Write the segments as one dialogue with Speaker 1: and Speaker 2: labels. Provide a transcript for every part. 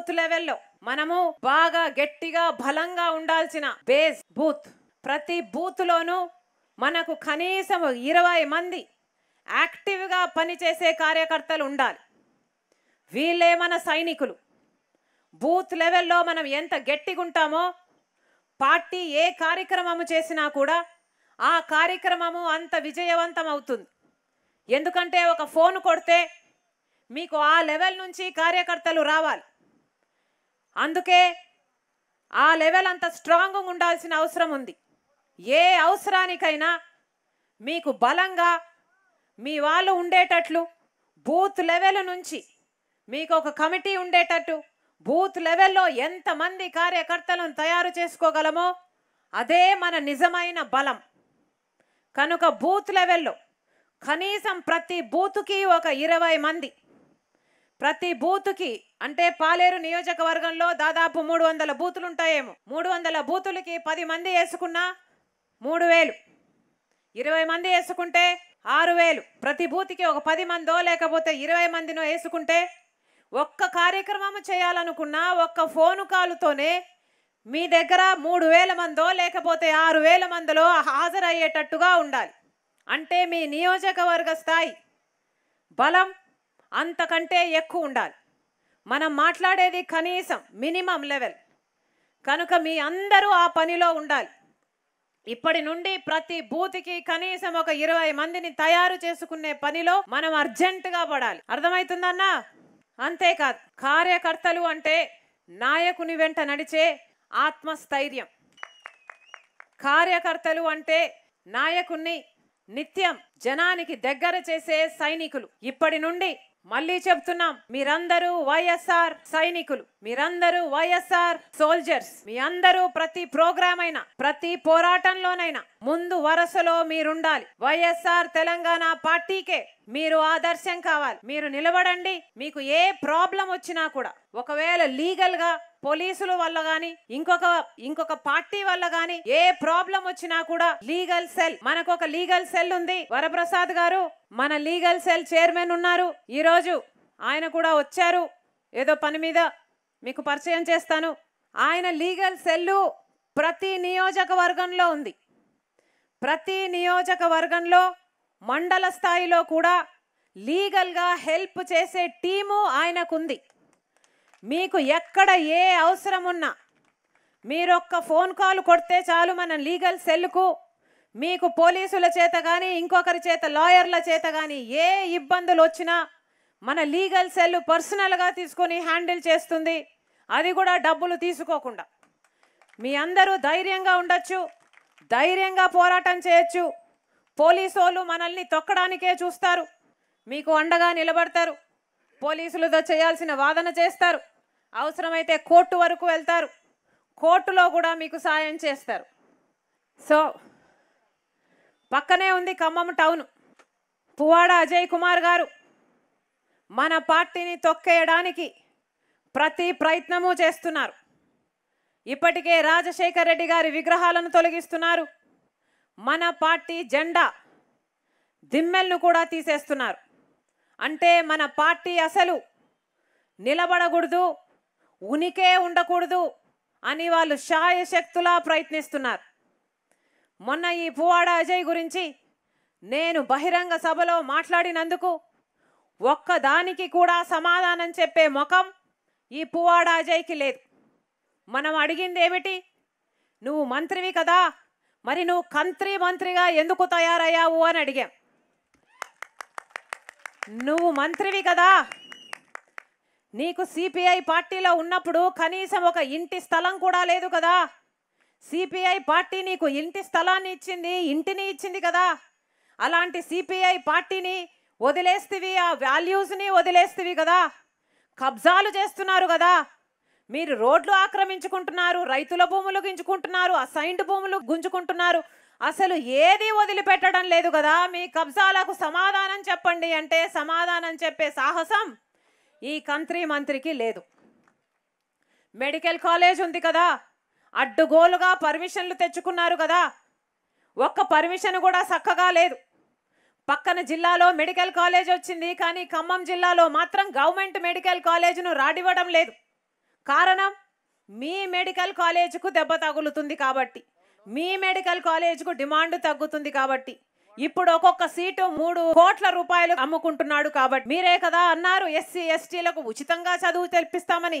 Speaker 1: booth లెవెల్లో మనము బాగా గట్టిగా బలంగా ఉండాల్సిన బేస్ బూత్ ప్రతి బూత్లోనూ మనకు కనీసం ఇరవై మంది యాక్టివ్గా పనిచేసే కార్యకర్తలు ఉండాలి వీళ్ళే మన సైనికులు బూత్ లెవెల్లో మనం ఎంత గట్టిగా ఉంటామో పార్టీ ఏ కార్యక్రమము చేసినా కూడా ఆ కార్యక్రమము అంత విజయవంతం అవుతుంది ఎందుకంటే ఒక ఫోన్ కొడితే మీకు ఆ లెవెల్ నుంచి కార్యకర్తలు రావాలి అందుకే ఆ లెవెల్ అంత స్ట్రాంగ్గా ఉండాల్సిన అవసరం ఉంది ఏ అవసరానికైనా మీకు బలంగా మీ వాళ్ళు ఉండేటట్లు బూత్ లెవెల్ నుంచి మీకు ఒక కమిటీ ఉండేటట్టు బూత్ లెవెల్లో ఎంతమంది కార్యకర్తలను తయారు చేసుకోగలమో అదే మన నిజమైన బలం కనుక బూత్ లెవెల్లో కనీసం ప్రతి బూతుకి ఒక ఇరవై మంది ప్రతి బూతుకి అంటే పాలేరు నియోజకవర్గంలో దాదాపు మూడు వందల బూతులు ఉంటాయేమో మూడు వందల బూతులకి పది మంది వేసుకున్నా మూడు వేలు ఇరవై మంది వేసుకుంటే ఆరు వేలు ప్రతి బూతికి ఒక పది మందో లేకపోతే ఇరవై మందినో వేసుకుంటే ఒక్క కార్యక్రమం చేయాలనుకున్నా ఒక్క ఫోను కాలుతోనే మీ దగ్గర మూడు వేల మందో లేకపోతే ఆరు వేల మందిలో హాజరయ్యేటట్టుగా ఉండాలి అంటే మీ నియోజకవర్గ స్థాయి బలం అంతకంటే ఎక్కువ ఉండాలి మనం మాట్లాడేది కనీసం మినిమం లెవెల్ కనుక మీ అందరూ ఆ పనిలో ఉండాలి ఇప్పటి నుండి ప్రతి బూతికి కనీసం ఒక ఇరవై మందిని తయారు చేసుకునే పనిలో మనం అర్జెంటుగా పడాలి అర్థమవుతుందన్నా అంతేకాదు కార్యకర్తలు అంటే నాయకుని వెంట నడిచే ఆత్మస్థైర్యం కార్యకర్తలు అంటే నాయకుణ్ణి నిత్యం జనానికి దగ్గర చేసే సైనికులు ఇప్పటి నుండి మళ్ళీ చెప్తున్నాం మీరందరూ వైఎస్ఆర్ సైనికులు మీరందరూ వైఎస్ఆర్ సోల్జర్స్ మీ అందరూ ప్రతి ప్రోగ్రామ్ అయినా ప్రతి పోరాటంలోనైనా ముందు వరుసలో మీరుండాలి వైఎస్ఆర్ తెలంగాణ పార్టీకే మీరు ఆదర్శం కావాలి మీరు నిలబడండి మీకు ఏ ప్రాబ్లం వచ్చినా కూడా ఒకవేళ లీగల్ గా పోలీసుల వల్ల గాని ఇంకొక ఇంకొక పార్టీ వల్ల గాని ఏ ప్రాబ్లం వచ్చినా కూడా లీగల్ సెల్ మనకు ఒక లీగల్ సెల్ ఉంది వరప్రసాద్ గారు మన లీగల్ సెల్ చైర్మన్ ఉన్నారు ఈరోజు ఆయన కూడా వచ్చారు ఏదో పని మీద మీకు పరిచయం చేస్తాను ఆయన లీగల్ సెల్లు ప్రతి నియోజకవర్గంలో ఉంది ప్రతి నియోజకవర్గంలో మండల స్థాయిలో కూడా లీగల్గా హెల్ప్ చేసే టీము ఆయనకుంది మీకు ఎక్కడ ఏ అవసరం ఉన్నా మీరొక్క ఫోన్ కాల్ కొడితే చాలు మన లీగల్ సెల్కు మీకు పోలీసుల చేత కానీ ఇంకొకరి చేత లాయర్ల చేత కానీ ఏ ఇబ్బందులు వచ్చినా మన లీగల్ సెల్ పర్సనల్గా తీసుకొని హ్యాండిల్ చేస్తుంది అది కూడా డబ్బులు తీసుకోకుండా మీ అందరూ ధైర్యంగా ఉండొచ్చు ధైర్యంగా పోరాటం చేయొచ్చు పోలీసోళ్ళు మనల్ని తొక్కడానికే చూస్తారు మీకు అండగా నిలబడతారు పోలీసులతో చేయాల్సిన వాదన చేస్తారు అవసరమైతే కోర్టు వరకు వెళ్తారు కోర్టులో కూడా మీకు సాయం చేస్తారు సో పక్కనే ఉంది ఖమ్మం టౌన్ పువాడ అజయ్ కుమార్ గారు మన పార్టీని తొక్కేయడానికి ప్రతి ప్రయత్నము చేస్తున్నారు ఇప్పటికే రాజశేఖర్ రెడ్డి గారి విగ్రహాలను తొలగిస్తున్నారు మన పార్టీ జెండా దిమ్మెల్ను కూడా తీసేస్తున్నారు అంటే మన పార్టీ అసలు నిలబడకూడదు ఉనికే ఉండకూడదు అని వాళ్ళు శాయశక్తులా ప్రయత్నిస్తున్నారు మొన్న ఈ పువాడ అజయ్ గురించి నేను బహిరంగ సభలో మాట్లాడినందుకు ఒక్కదానికి కూడా సమాధానం చెప్పే ముఖం ఈ పువాడ అజయ్కి లేదు మనం అడిగింది ఏమిటి నువ్వు మంత్రివి కదా మరి నువ్వు కంత్రి మంత్రిగా ఎందుకు తయారయ్యావు అని అడిగాం నువ్వు మంత్రివి కదా నీకు సిపిఐ పార్టీలో ఉన్నప్పుడు కనీసం ఒక ఇంటి స్థలం కూడా లేదు కదా సిపిఐ పార్టీ నీకు ఇంటి స్థలాన్ని ఇచ్చింది ఇంటిని ఇచ్చింది కదా అలాంటి సిపిఐ పార్టీని వదిలేస్తేవి ఆ వాల్యూస్ని వదిలేస్తేవి కదా కబ్జాలు చేస్తున్నారు కదా మీరు రోడ్లు ఆక్రమించుకుంటున్నారు రైతుల భూములు గింజుకుంటున్నారు అసైన్డ్ భూములు గుంజుకుంటున్నారు అసలు ఏది వదిలిపెట్టడం లేదు కదా మీ కబ్జాలకు సమాధానం చెప్పండి అంటే సమాధానం చెప్పే సాహసం ఈ కంత్రి మంత్రికి లేదు మెడికల్ కాలేజ్ ఉంది కదా అడ్డుగోలుగా పర్మిషన్లు తెచ్చుకున్నారు కదా ఒక్క పర్మిషన్ కూడా చక్కగా లేదు పక్కన జిల్లాలో మెడికల్ కాలేజ్ వచ్చింది కానీ ఖమ్మం జిల్లాలో మాత్రం గవర్నమెంట్ మెడికల్ కాలేజీను రాడివ్వడం లేదు కారణం మీ మెడికల్ కాలేజీకు దెబ్బ తగులుతుంది కాబట్టి మీ మెడికల్ కాలేజీకు డిమాండ్ తగ్గుతుంది కాబట్టి ఇప్పుడు ఒక్కొక్క సీటు మూడు కోట్ల రూపాయలు అమ్ముకుంటున్నాడు కాబట్టి మీరే కదా అన్నారు ఎస్సీ ఎస్టీలకు ఉచితంగా చదువు తెప్పిస్తామని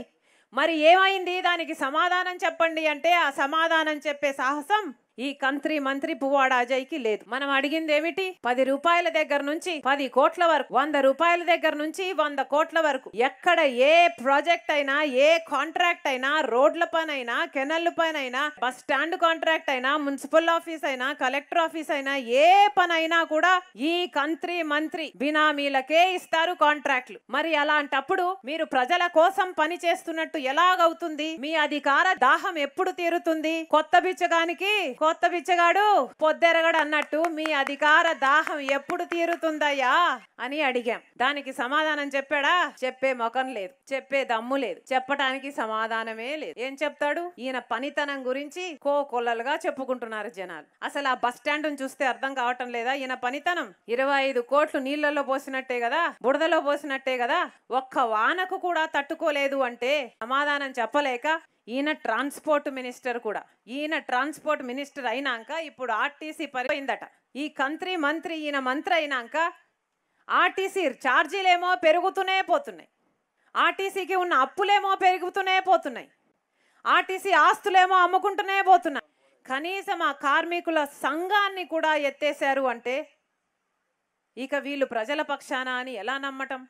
Speaker 1: మరి ఏమైంది దానికి సమాధానం చెప్పండి అంటే ఆ సమాధానం చెప్పే సాహసం ఈ కంత్రి మంత్రి పువ్వాడ అజయ్కి లేదు మనం అడిగింది ఏమిటి పది రూపాయల దగ్గర నుంచి పది కోట్ల వరకు వంద రూపాయల దగ్గర నుంచి వంద కోట్ల వరకు ఎక్కడ ఏ ప్రాజెక్ట్ అయినా ఏ కాంట్రాక్ట్ అయినా రోడ్ల పనైనా కెనల్ పనైనా బస్ స్టాండ్ కాంట్రాక్ట్ అయినా మున్సిపల్ ఆఫీస్ అయినా కలెక్టర్ ఆఫీస్ అయినా ఏ పనైనా కూడా ఈ కంత్రి మంత్రి బినామీలకే ఇస్తారు కాంట్రాక్ట్లు మరి అలాంటప్పుడు మీరు ప్రజల కోసం పని చేస్తున్నట్టు ఎలాగవుతుంది మీ అధికార దాహం ఎప్పుడు తీరుతుంది కొత్త బిచ్చగానికి కొత్త బిచ్చగాడు పొద్దెరగడు అన్నట్టు మీ అధికార దాహం ఎప్పుడు తీరుతుందయ్యా అని అడిగాం దానికి సమాధానం చెప్పాడా చెప్పే ముఖం లేదు చెప్పే దమ్ము లేదు చెప్పటానికి సమాధానమే లేదు ఏం చెప్తాడు ఈయన పనితనం గురించి కోకొల్లలుగా చెప్పుకుంటున్నారు జనాలు అసలు ఆ బస్ స్టాండ్ చూస్తే అర్థం కావటం లేదా ఈయన పనితనం ఇరవై ఐదు కోట్లు నీళ్లలో పోసినట్టే కదా బుడదలో పోసినట్టే కదా ఒక్క వానకు కూడా తట్టుకోలేదు అంటే సమాధానం చెప్పలేక ఈయన ట్రాన్స్పోర్ట్ మినిస్టర్ కూడా ఈయన ట్రాన్స్పోర్ట్ మినిస్టర్ అయినాక ఇప్పుడు ఆర్టీసీ పరిపోయిందట ఈ కంత్రి మంత్రి ఈయన మంత్రి అయినాక ఆర్టీసీ ఛార్జీలేమో పెరుగుతూనే పోతున్నాయి ఆర్టీసీకి ఉన్న అప్పులేమో పెరుగుతూనే పోతున్నాయి ఆర్టీసీ ఆస్తులేమో అమ్ముకుంటూనే పోతున్నాయి కనీసం ఆ కార్మికుల సంఘాన్ని కూడా ఎత్తేశారు అంటే ఇక వీళ్ళు ప్రజల పక్షాన అని ఎలా నమ్మటం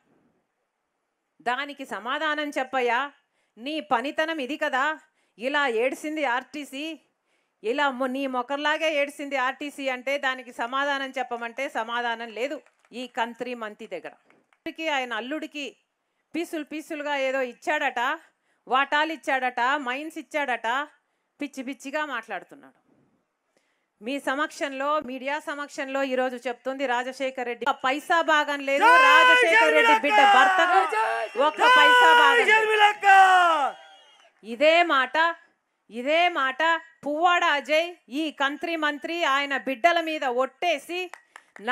Speaker 1: దానికి సమాధానం చెప్పయా నీ పనితనం ఇది కదా ఇలా ఏడ్చింది ఆర్టీసీ ఇలా నీ మొక్కర్లాగే ఏడ్చింది ఆర్టీసీ అంటే దానికి సమాధానం చెప్పమంటే సమాధానం లేదు ఈ కంత్రి మంత్రి దగ్గర ఆయన అల్లుడికి పీసులు పీసులుగా ఏదో ఇచ్చాడట వాటాలు ఇచ్చాడట మైన్స్ ఇచ్చాడట పిచ్చి పిచ్చిగా మాట్లాడుతున్నాడు మీ సమక్షంలో మీడియా సమక్షంలో ఈ రోజు చెప్తుంది రాజశేఖర్ రెడ్డి పైసా భాగం లేదు రాజశేఖర్ రెడ్డి బిడ్డ భర్త ఒక పైసా ఇదే మాట ఇదే మాట పువ్వాడ అజయ్ ఈ కంత్రి మంత్రి ఆయన బిడ్డల మీద ఒట్టేసి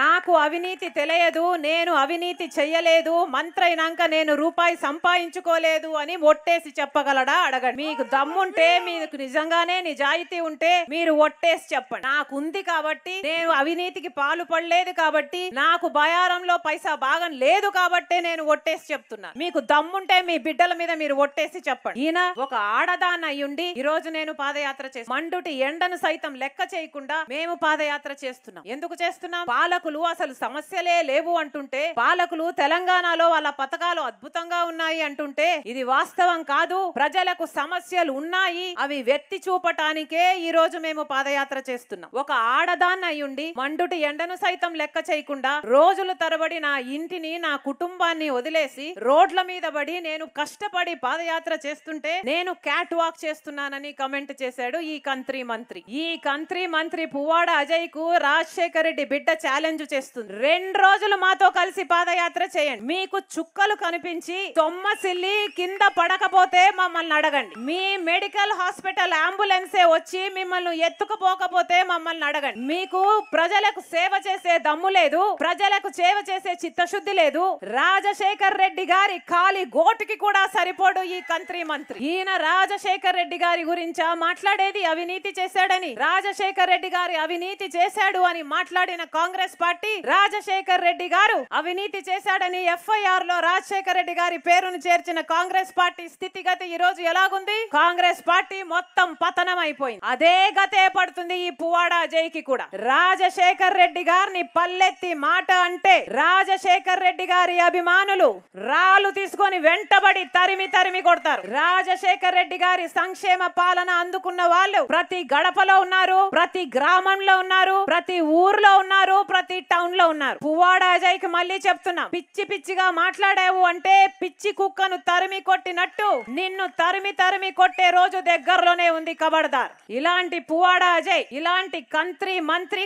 Speaker 1: నాకు అవినీతి తెలియదు నేను అవినీతి చెయ్యలేదు మంత్రైనాక నేను రూపాయి సంపాదించుకోలేదు అని ఒట్టేసి చెప్పగలడా అడగండి మీకు దమ్ముంటే మీకు నిజంగానే నిజాయితీ ఉంటే మీరు ఒట్టేసి చెప్పండి నాకు ఉంది కాబట్టి నేను అవినీతికి పాలు పడలేదు కాబట్టి నాకు బయారంలో పైసా బాగా లేదు కాబట్టే నేను ఒట్టేసి చెప్తున్నా మీకు దమ్ముంటే మీ బిడ్డల మీద మీరు ఒట్టేసి చెప్పండి ఈయన ఒక ఆడదాన్ అయ్యుండి ఈ రోజు నేను పాదయాత్ర చేసి మండుటి ఎండను సైతం లెక్క చేయకుండా మేము పాదయాత్ర చేస్తున్నాం ఎందుకు చేస్తున్నాం పాలకులు అసలు సమస్యలే లేవు అంటుంటే పాలకులు తెలంగాణలో వాళ్ళ పథకాలు అద్భుతంగా ఉన్నాయి అంటుంటే ఇది వాస్తవం కాదు ప్రజలకు సమస్యలు ఉన్నాయి అవి వెత్తి చూపటానికే ఈ రోజు మేము పాదయాత్ర చేస్తున్నాం ఒక ఆడదాన్ని అయ్యుండి మండుటి ఎండను సైతం లెక్క చేయకుండా రోజులు తరబడి నా ఇంటిని నా కుటుంబాన్ని వదిలేసి రోడ్ల మీద పడి నేను కష్టపడి పాదయాత్ర చేస్తుంటే నేను క్యాట్ వాక్ చేస్తున్నానని కమెంట్ చేశాడు ఈ కంత్రి మంత్రి ఈ కంత్రి మంత్రి పువ్వాడ అజయ్ కు రాజశేఖర్ రెడ్డి బిడ్డ ఛాలెంజ్ చేస్తుంది రెండు రోజులు మాతో కలిసి పాదయాత్ర చేయండి మీకు చుక్కలు కనిపించి తొమ్మసిల్లి కింద పడకపోతే మమ్మల్ని అడగండి మీ మెడికల్ హాస్పిటల్ అంబులెన్సే వచ్చి మిమ్మల్ని ఎత్తుకుపోకపోతే మమ్మల్ని అడగండి మీకు ప్రజలకు సేవ చేసే దమ్ము లేదు ప్రజలకు సేవ చేసే చిత్తశుద్ధి లేదు రాజశేఖర్ రెడ్డి గారి కాలి గోటుకి కూడా సరిపోడు ఈ కంత్రి మంత్రి ఈయన రాజశేఖర్ రెడ్డి గారి గురించి మాట్లాడేది అవినీతి చేశాడని రాజశేఖర్ రెడ్డి గారి అవినీతి చేశాడు అని మాట్లాడిన కాంగ్రెస్ కాంగ్రెస్ పార్టీ రాజశేఖర్ రెడ్డి గారు అవినీతి చేశాడని ఎఫ్ఐఆర్ లో రాజశేఖర్ రెడ్డి గారి పేరును చేర్చిన కాంగ్రెస్ పార్టీ స్థితిగతి ఈ రోజు ఎలాగుంది కాంగ్రెస్ పార్టీ మొత్తం పతనం అయిపోయింది అదే గతే పడుతుంది ఈ పువాడా జైకి కూడా రాజశేఖర్ రెడ్డి గారిని పల్లెత్తి మాట అంటే రాజశేఖర్ రెడ్డి గారి అభిమానులు రాళ్ళు తీసుకొని వెంటబడి తరిమి తరిమి కొడతారు రాజశేఖర్ రెడ్డి గారి సంక్షేమ పాలన అందుకున్న వాళ్ళు ప్రతి గడపలో ఉన్నారు ప్రతి గ్రామంలో ఉన్నారు ప్రతి ఊర్లో ఉన్నారు ప్రతి టౌన్ లో ఉన్నారు పువ్వాడ అజయ్కి మళ్ళీ చెప్తున్నా పిచ్చి పిచ్చిగా మాట్లాడావు అంటే పిచ్చి కుక్కను తరిమి కొట్టినట్టు నిన్ను తరిమి తరిమి కొట్టే రోజు దగ్గరలోనే ఉంది కబడదార్ ఇలాంటి పువ్వాడ అజయ్ ఇలాంటి కంత్రి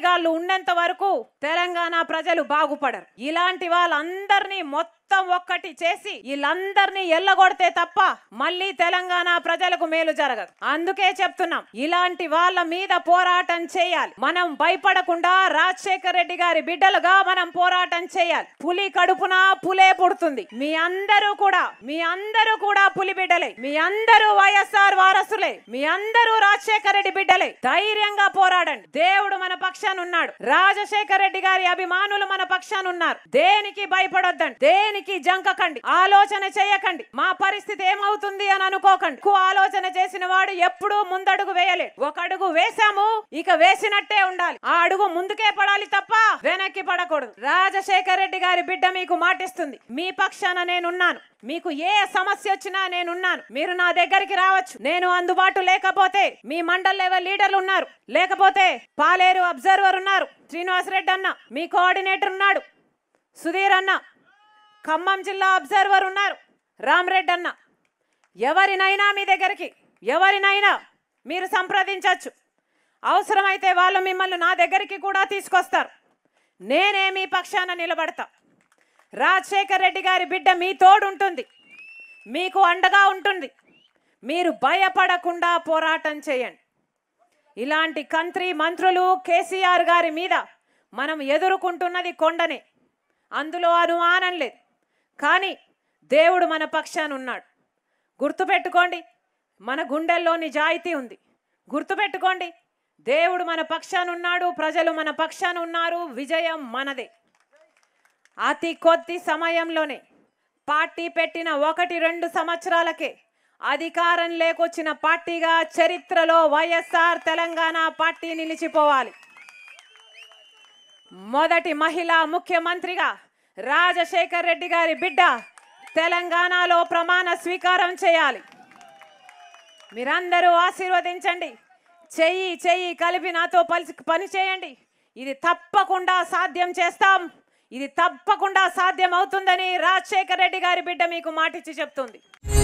Speaker 1: గాళ్ళు ఉన్నంత వరకు తెలంగాణ ప్రజలు బాగుపడరు ఇలాంటి వాళ్ళందరినీ మొత్తం మొత్తం ఒక్కటి చేసి వీళ్ళందరినీ ఎల్లగొడితే తప్ప మళ్ళీ తెలంగాణ ప్రజలకు మేలు జరగదు అందుకే చెప్తున్నాం ఇలాంటి వాళ్ళ మీద పోరాటం చేయాలి మనం భయపడకుండా రాజశేఖర్ రెడ్డి గారి బిడ్డలుగా మనం పోరాటం చేయాలి పులి కడుపున పులే పుడుతుంది మీ అందరూ కూడా మీ అందరూ కూడా పులి బిడ్డలే మీ అందరూ వైఎస్ఆర్ వారసులే మీ అందరూ రాజశేఖర్ రెడ్డి బిడ్డలే ధైర్యంగా పోరాడండి దేవుడు మన పక్షాన్ని ఉన్నాడు రాజశేఖర్ రెడ్డి గారి అభిమానులు మన పక్షాన్ని ఉన్నారు దేనికి భయపడొద్దండి దేనికి దేనికి జంకకండి ఆలోచన చేయకండి మా పరిస్థితి ఏమవుతుంది అని అనుకోకండి ఎక్కువ ఆలోచన చేసిన వాడు ఎప్పుడూ ముందడుగు వేయలేదు ఒక అడుగు వేశాము ఇక వేసినట్టే ఉండాలి ఆ అడుగు ముందుకే పడాలి తప్ప వెనక్కి పడకూడదు రాజశేఖర రెడ్డి గారి బిడ్డ మీకు మాటిస్తుంది మీ పక్షాన నేనున్నాను మీకు ఏ సమస్య వచ్చినా నేనున్నాను మీరు నా దగ్గరికి రావచ్చు నేను అందుబాటు లేకపోతే మీ మండల్ లెవెల్ లీడర్లు ఉన్నారు లేకపోతే పాలేరు అబ్జర్వర్ ఉన్నారు శ్రీనివాసరెడ్డి అన్న మీ కోఆర్డినేటర్ ఉన్నాడు సుధీర్ అన్న ఖమ్మం జిల్లా అబ్జర్వర్ ఉన్నారు రామరెడ్డి అన్న ఎవరినైనా మీ దగ్గరికి ఎవరినైనా మీరు సంప్రదించవచ్చు అవసరమైతే వాళ్ళు మిమ్మల్ని నా దగ్గరికి కూడా తీసుకొస్తారు నేనే మీ పక్షాన నిలబడతా రాజశేఖర్ రెడ్డి గారి బిడ్డ మీ తోడు ఉంటుంది మీకు అండగా ఉంటుంది మీరు భయపడకుండా పోరాటం చేయండి ఇలాంటి కంత్రి మంత్రులు కేసీఆర్ గారి మీద మనం ఎదుర్కొంటున్నది కొండనే అందులో అనుమానం లేదు కానీ దేవుడు మన పక్షాన్ని ఉన్నాడు గుర్తుపెట్టుకోండి మన గుండెల్లో నిజాయితీ ఉంది గుర్తుపెట్టుకోండి దేవుడు మన పక్షాన్ని ఉన్నాడు ప్రజలు మన పక్షాన్ని ఉన్నారు విజయం మనదే అతి కొద్ది సమయంలోనే పార్టీ పెట్టిన ఒకటి రెండు సంవత్సరాలకే అధికారం లేకొచ్చిన పార్టీగా చరిత్రలో వైఎస్ఆర్ తెలంగాణ పార్టీ నిలిచిపోవాలి మొదటి మహిళా ముఖ్యమంత్రిగా రాజశేఖర్ రెడ్డి గారి బిడ్డ తెలంగాణలో ప్రమాణ స్వీకారం చేయాలి మీరందరూ ఆశీర్వదించండి చెయ్యి చెయ్యి కలిపి నాతో పలిసి పని చేయండి ఇది తప్పకుండా సాధ్యం చేస్తాం ఇది తప్పకుండా సాధ్యం అవుతుందని రాజశేఖర్ రెడ్డి గారి బిడ్డ మీకు మాటిచ్చి చెప్తుంది